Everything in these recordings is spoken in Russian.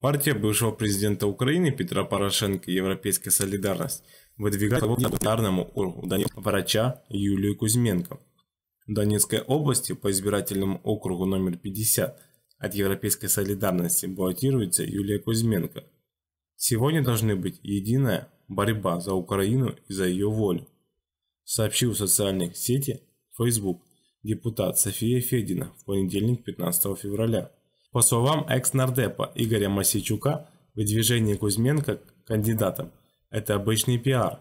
Партия бывшего президента Украины Петра Порошенко «Европейская солидарность» выдвигает по гуманитарному уровню Донецка врача Юлию Кузьменко. В Донецкой области по избирательному округу номер 50 от Европейской солидарности баллотируется Юлия Кузьменко. Сегодня должны быть единая борьба за Украину и за ее волю, сообщил в социальных сети Facebook депутат София Федина в понедельник 15 февраля. По словам экс-нардепа Игоря Масичука, выдвижение Кузьменко кандидатом – это обычный пиар.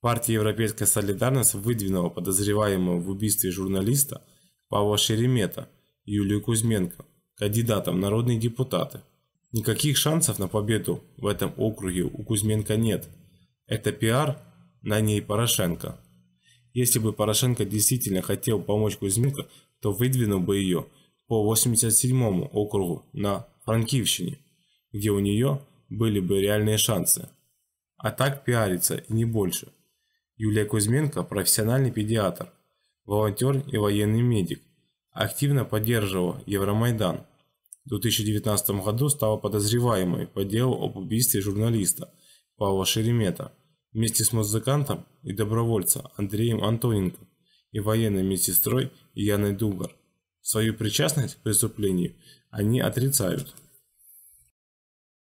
Партия «Европейская солидарность» выдвинула подозреваемого в убийстве журналиста Павла Шеремета Юлию Кузьменко кандидатом в народные депутаты. Никаких шансов на победу в этом округе у Кузьменко нет. Это пиар на ней Порошенко. Если бы Порошенко действительно хотел помочь Кузьменко, то выдвинул бы ее – по 87-му округу на Франкивщине, где у нее были бы реальные шансы. А так пиарится и не больше. Юлия Кузьменко – профессиональный педиатр, волонтер и военный медик, активно поддерживала Евромайдан. В 2019 году стала подозреваемой по делу об убийстве журналиста Павла Шеремета вместе с музыкантом и добровольцем Андреем Антоненко и военной медсестрой Яной Дугар свою причастность к преступлению они отрицают.